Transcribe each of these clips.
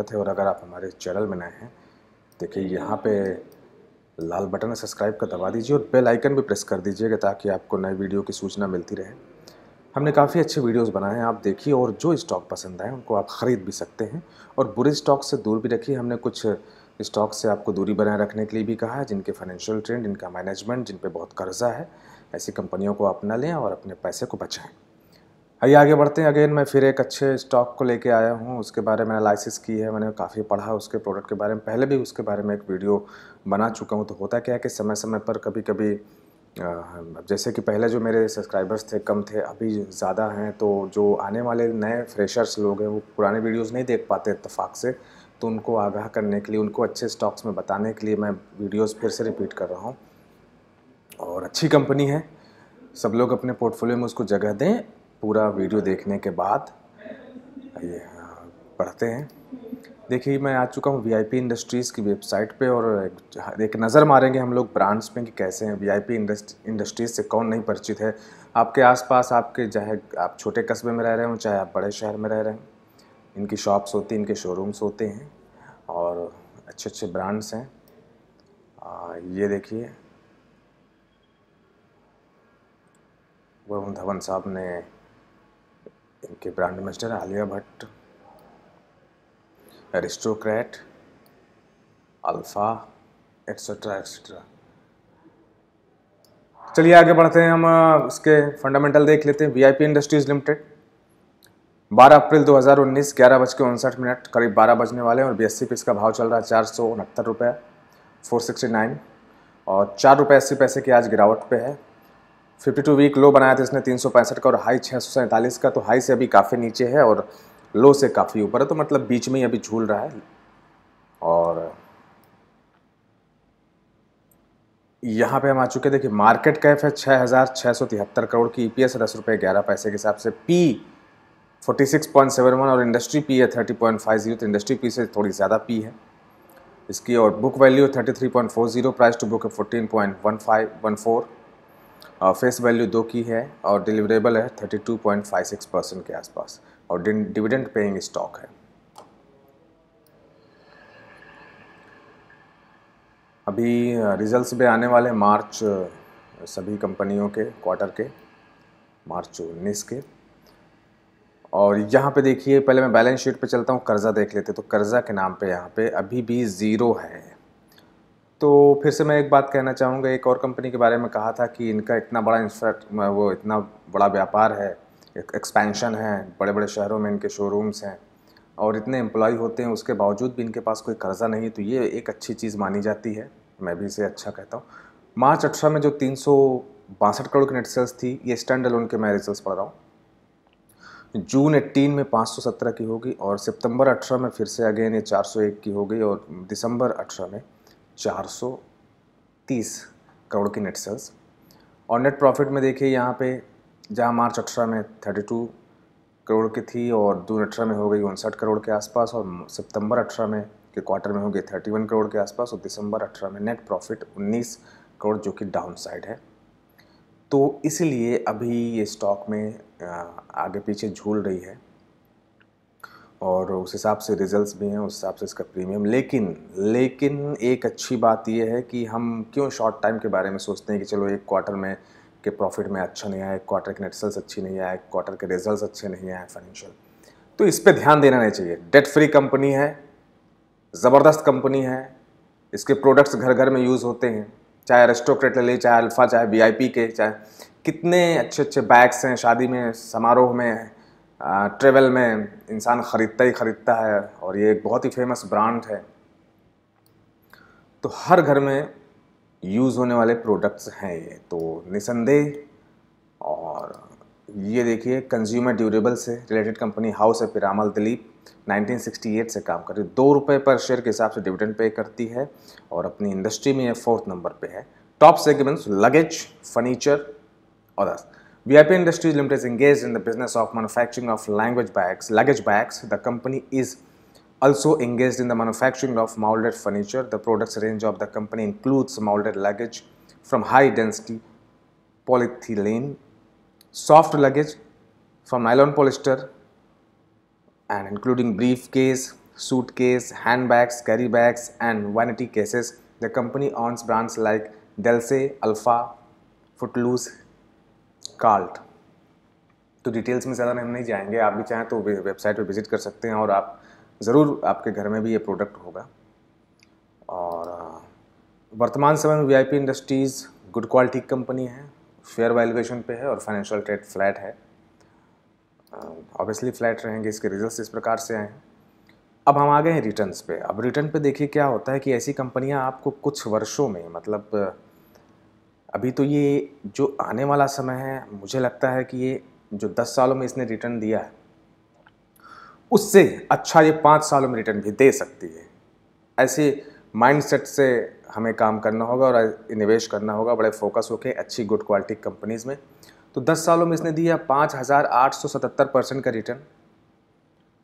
स्वागत है और अगर आप हमारे चैनल में नए हैं देखिए यहाँ पे लाल बटन है सब्सक्राइब का दबा दीजिए और बेल आइकन भी प्रेस कर दीजिएगा ताकि आपको नए वीडियो की सूचना मिलती रहे हमने काफ़ी अच्छे वीडियोस बनाए हैं आप देखिए और जो स्टॉक पसंद आए उनको आप ख़रीद भी सकते हैं और बुरे स्टॉक से दूर भी रखिए हमने कुछ स्टॉक से आपको दूरी बनाए रखने के लिए भी कहा है जिनके फाइनेंशियल ट्रेंड इनका मैनेजमेंट जिन पर बहुत कर्जा है ऐसी कंपनियों को आप न लें और अपने पैसे को बचाएँ आइए आगे बढ़ते हैं अगेन मैं फिर एक अच्छे स्टॉक को लेके आया हूँ उसके बारे में एनालिसिस की है मैंने काफ़ी पढ़ा उसके प्रोडक्ट के बारे में पहले भी उसके बारे में एक वीडियो बना चुका हूँ तो होता क्या है कि समय समय पर कभी कभी जैसे कि पहले जो मेरे सब्सक्राइबर्स थे कम थे अभी ज़्यादा हैं तो जो आने वाले नए फ्रेशर्स लोग हैं वो पुराने वीडियोस नहीं देख पाते इतफाक़ से तो उनको आगाह करने के लिए उनको अच्छे स्टॉक्स में बताने के लिए मैं वीडियोस फिर से रिपीट कर रहा हूँ और अच्छी कंपनी है सब लोग अपने पोर्टफोलियो में उसको जगह दें पूरा वीडियो देखने के बाद ये हाँ, पढ़ते हैं देखिए मैं आ चुका हूँ वीआईपी इंडस्ट्रीज़ की वेबसाइट पे और एक, नज़र मारेंगे हम लोग ब्रांड्स पे कि कैसे हैं वीआईपी इंडस्ट्रीज़ से कौन नहीं परिचित है आपके आसपास आपके चाहे आप छोटे कस्बे में रह रहे हो चाहे आप बड़े शहर में रह रहे हैं इनकी शॉप्स होती हैं इनके शोरूम्स होते हैं और अच्छे अच्छे ब्रांड्स हैं आ, ये देखिए वरुण धवन साहब ने इनके brand ambassador Alia Bhatt aristocrat alpha etcetera etcetera चलिए आगे बढ़ते हैं हम इसके फंडामेंटल देख लेते हैं वीआईपी इंडस्ट्रीज लिमिटेड 12 अप्रैल 2019 ग्यारह बज के उनसठ मिनट करीब 12 बजने वाले हैं और बीएससी पे इसका भाव चल रहा है चार सौ उनहत्तर रुपये फोर सिक्सटी नाइन और चार रुपये अस्सी पैसे की आज गिरावट पे है 52 वीक लो बनाया था इसने तीन का और हाई छः का तो हाई से अभी काफ़ी नीचे है और लो से काफ़ी ऊपर है तो मतलब बीच में ही अभी झूल रहा है और यहाँ पे हम आ चुके हैं देखिए मार्केट कैफ है छः हज़ार छः सौ तिहत्तर करोड़ की ईपीएस e दस रुपये ग्यारह पैसे के हिसाब से P forty six point seven one और इंडस्ट्री पी है थर्टी पॉइंट फाइव जीरो तो इंडस्ट्री पी से थोड़ी ज़्यादा पी है इसकी और book value thirty three point four zero price to book है fourteen point one five one four face value दो की है और डिलीवरेबल है 32.56 परसेंट के आसपास और डिविडेंड पेइंग स्टॉक है अभी रिजल्ट्स भी आने वाले मार्च सभी कंपनियों के क्वार्टर के मार्च उन्नीस के और यहाँ पे देखिए पहले मैं बैलेंस शीट पे चलता हूँ कर्ज़ा देख लेते तो कर्ज़ा के नाम पे यहाँ पे अभी भी ज़ीरो है तो फिर से मैं एक बात कहना चाहूँगा एक और कंपनी के बारे में कहा था कि इनका इतना बड़ा इंफ्रा वो इतना बड़ा व्यापार है एक्सपेंशन है बड़े बड़े शहरों में इनके शोरूम्स हैं और इतने एम्प्लॉय होते हैं उसके बावजूद भी इनके पास कोई कर्जा नहीं तो ये एक अच्छी चीज़ मानी जाती है मैं भी इसे अच्छा कहता हूँ मार्च अठारह में जो तीन करोड़ की नेट सेल्स थी ये स्टैंड अलोन के मैं रिजल्ट पढ़ रहा हूँ जून 18 में 517 की होगी और सितंबर 18 में फिर से अगेन ये 401 की हो गई और दिसंबर 18 में 430 करोड़ की नेट सेल्स और नेट प्रॉफिट में देखिए यहाँ पे जहाँ मार्च अठारह में 32 करोड़ की थी और जून अठारह में हो गई उनसठ करोड़ के आसपास और सितंबर अठारह में के क्वार्टर में हो गई थर्टी करोड़ के आसपास और दिसंबर अठारह में नेट प्रॉफिट उन्नीस करोड़ जो कि डाउन साइड है तो इसलिए अभी ये स्टॉक में आगे पीछे झूल रही है और उस हिसाब से रिजल्ट्स भी हैं उस हिसाब से इसका प्रीमियम लेकिन लेकिन एक अच्छी बात यह है कि हम क्यों शॉर्ट टाइम के बारे में सोचते हैं कि चलो एक क्वार्टर में के प्रॉफिट में अच्छा नहीं आया एक क्वार्टर के नेटसल्स अच्छी नहीं आया एक क्वार्टर के रिजल्ट अच्छे नहीं आए फाइनेंशियल तो इस पर ध्यान देना नहीं चाहिए डेट फ्री कंपनी है ज़बरदस्त कंपनी है इसके प्रोडक्ट्स घर घर में यूज़ होते हैं चाहे रेस्टोक्रेट ले चाहे अल्फ़ा चाहे वी के चाहे कितने अच्छे अच्छे बैग्स हैं शादी में समारोह में हैं ट्रेवल में इंसान ख़रीदता ही ख़रीदता है और ये एक बहुत ही फेमस ब्रांड है तो हर घर में यूज़ होने वाले प्रोडक्ट्स हैं ये तो निसंदेह और ये देखिए कंज्यूमर ड्यूरेबल से रिलेटेड कंपनी हाउस है पिरामल दिलीप 1968 से काम कर रही है दो रुपये पर शेयर के हिसाब से डिविडेंड पे करती है और अपनी इंडस्ट्री में ये फोर्थ नंबर पे है टॉप सेगमेंट्स लगेज फर्नीचर और दस्त VIP Industries Limited is engaged in the business of manufacturing of language bags, luggage bags. The company is also engaged in the manufacturing of molded furniture. The products range of the company includes molded luggage from high density polyethylene, soft luggage from nylon polyester and including briefcase, suitcase, handbags, carry bags and vanity cases. The company owns brands like Delsey, Alpha, Footloose, cart तो details में ज़्यादा हम नहीं जाएंगे आप भी चाहें तो वेबसाइट पर विज़िट कर सकते हैं और आप ज़रूर आपके घर में भी ये प्रोडक्ट होगा और वर्तमान समय में VIP industries good quality company है फेयर वैल्यूएशन पे है और फाइनेंशियल ट्रेड फ्लैट है ऑब्वियसली फ्लैट रहेंगे इसके रिजल्ट्स इस प्रकार से आए हैं अब हम आ गए हैं रिटर्न्स पे अब रिटर्न पे देखिए क्या होता है कि ऐसी कंपनियां आपको कुछ वर्षों में मतलब अभी तो ये जो आने वाला समय है मुझे लगता है कि ये जो दस सालों में इसने रिटर्न दिया है उससे अच्छा ये पाँच सालों में रिटर्न भी दे सकती है ऐसे माइंडसेट से हमें काम करना होगा और निवेश करना होगा बड़े फोकस होकर अच्छी गुड क्वालिटी कंपनीज़ में तो दस सालों में इसने दिया पाँच हज़ार आठ सौ सतहत्तर परसेंट का रिटर्न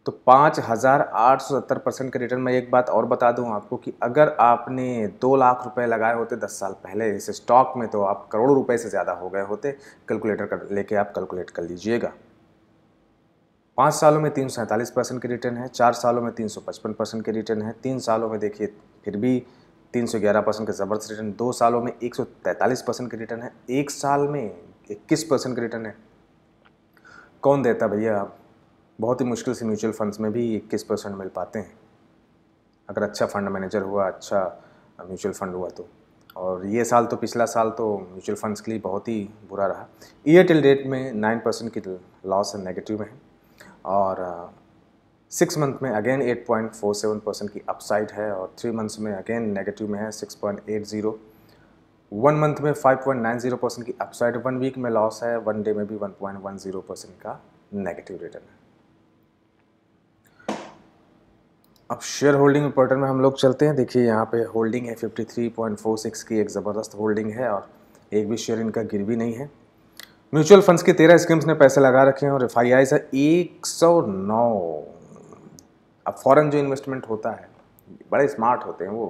तो पाँच हज़ार आठ सौ सत्तर परसेंट के रिटर्न मैं एक बात और बता दूं आपको कि अगर आपने दो लाख रुपए लगाए होते दस साल पहले इस स्टॉक में तो आप करोड़ों रुपए से ज़्यादा हो गए होते कैलकुलेटर कर लेके आप कैलकुलेट कर लीजिएगा पाँच सालों में तीन सौ सैंतालीस परसेंट के रिटर्न है चार सालों में तीन सौ पचपन परसेंट के रिटर्न है तीन सालों में देखिए फिर भी तीन सौ ग्यारह परसेंट का ज़बरदस्त रिटर्न दो सालों में एक सौ तैंतालीस परसेंट के रिटर्न है एक साल में इक्कीस परसेंट के रिटर्न है कौन देता भैया आप बहुत ही मुश्किल से म्यूचुअल फंड्स में भी इक्कीस परसेंट मिल पाते हैं अगर अच्छा फंड मैनेजर हुआ अच्छा म्यूचुअल फंड हुआ तो और ये साल तो पिछला साल तो म्यूचुअल फंड्स के लिए बहुत ही बुरा रहा ईयर टिल डेट में नाइन परसेंट की लॉस नेगेटिव में है और uh, सिक्स मंथ में again eight point four seven percent की अपसाइड है और थ्री मंथ्स में अगेन नेगेटिव में है six point eight zero one month में five point nine zero percent की अपसाइड वन वीक में लॉस है वन डे में भी one one point zero percent का नेगेटिव रिटर्न है अब शेयर होल्डिंग पैटर्न में हम लोग चलते हैं देखिए यहाँ पे होल्डिंग है 53.46 की एक ज़बरदस्त होल्डिंग है और एक भी शेयर इनका गिर भी नहीं है म्यूचुअल फंड्स के तेरह स्कीम्स ने पैसे लगा रखे हैं और एफ आई आई सा एक अब फॉरन जो इन्वेस्टमेंट होता है बड़े स्मार्ट होते हैं वो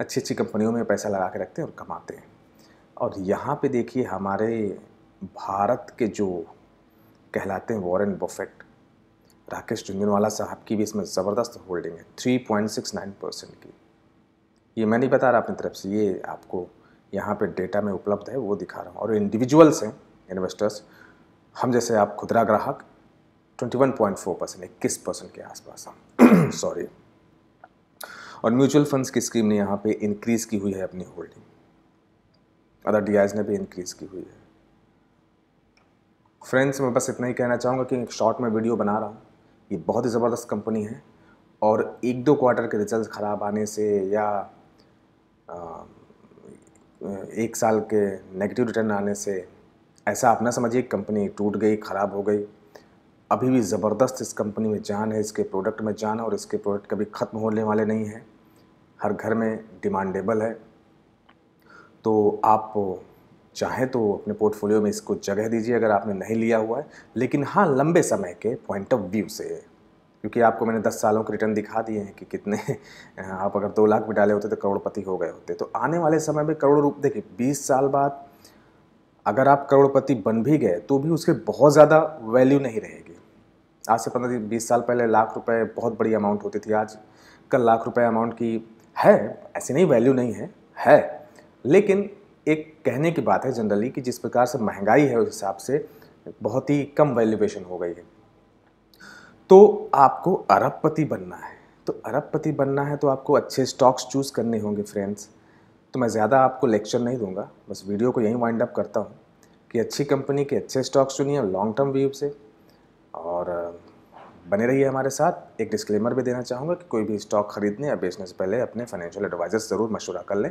अच्छी अच्छी कंपनियों में पैसा लगा के रखते हैं और कमाते हैं और यहाँ पे देखिए हमारे भारत के जो कहलाते हैं वॉरेन बफेट राकेश झुंझुनवाला साहब की भी इसमें ज़बरदस्त होल्डिंग है three point six nine percent की ये मैं नहीं बता रहा अपनी तरफ से ये आपको यहाँ पे डेटा में उपलब्ध है वो दिखा रहा हूँ और इंडिविजुअल्स हैं इन्वेस्टर्स हम जैसे आप खुदरा ग्राहक फोर परसेंट इक्कीस परसेंट के आसपास हम सॉरी और म्यूचुअल फंड्स की स्कीम ने यहाँ पे इंक्रीज़ की हुई है अपनी होल्डिंग अदर डी ने भी इंक्रीज़ की हुई है फ्रेंड्स मैं बस इतना ही कहना चाहूँगा कि एक शॉर्ट में वीडियो बना रहा हूँ ये बहुत ही ज़बरदस्त कंपनी है और एक दो क्वार्टर के रिजल्ट ख़राब आने से या एक साल के नेगेटिव रिटर्न आने से ऐसा आप ना समझिए कंपनी टूट गई ख़राब हो गई अभी भी ज़बरदस्त इस कंपनी में जान है इसके प्रोडक्ट में जान और इसके प्रोडक्ट कभी ख़त्म होने वाले नहीं हैं हर घर में डिमांडेबल है तो आप चाहे तो अपने पोर्टफोलियो में इसको जगह दीजिए अगर आपने नहीं लिया हुआ है लेकिन हाँ लंबे समय के पॉइंट ऑफ व्यू से क्योंकि आपको मैंने दस सालों के रिटर्न दिखा दिए हैं कि कितने आप अगर दो लाख में डाले होते तो करोड़पति हो गए होते तो आने वाले समय में करोड़ रूप देखिए बीस साल बाद अगर आप करोड़पति बन भी गए तो भी उसके बहुत ज़्यादा वैल्यू नहीं रहेगी आज से पंद्रह बीस साल पहले लाख रुपए बहुत बड़ी अमाउंट होती थी आज कल लाख रुपए अमाउंट की है ऐसी नहीं वैल्यू नहीं है है लेकिन एक कहने की बात है जनरली कि जिस प्रकार से महंगाई है उस हिसाब से बहुत ही कम वैल्यूएशन हो गई है तो आपको अरबपति बनना है तो अरबपति बनना है तो आपको अच्छे स्टॉक्स चूज़ करने होंगे फ्रेंड्स तो मैं ज़्यादा आपको लेक्चर नहीं दूंगा बस वीडियो को यहीं वाइंड अप करता हूँ कि अच्छी कंपनी के अच्छे स्टॉक्स चुनिए लॉन्ग टर्म व्यू से और बने रहिए हमारे साथ एक डिस्क्लेमर भी देना चाहूँगा कि कोई भी स्टॉक खरीदने या बेचने से पहले अपने फाइनेंशियल एडवाइज़र ज़रूर मशवरा कर लें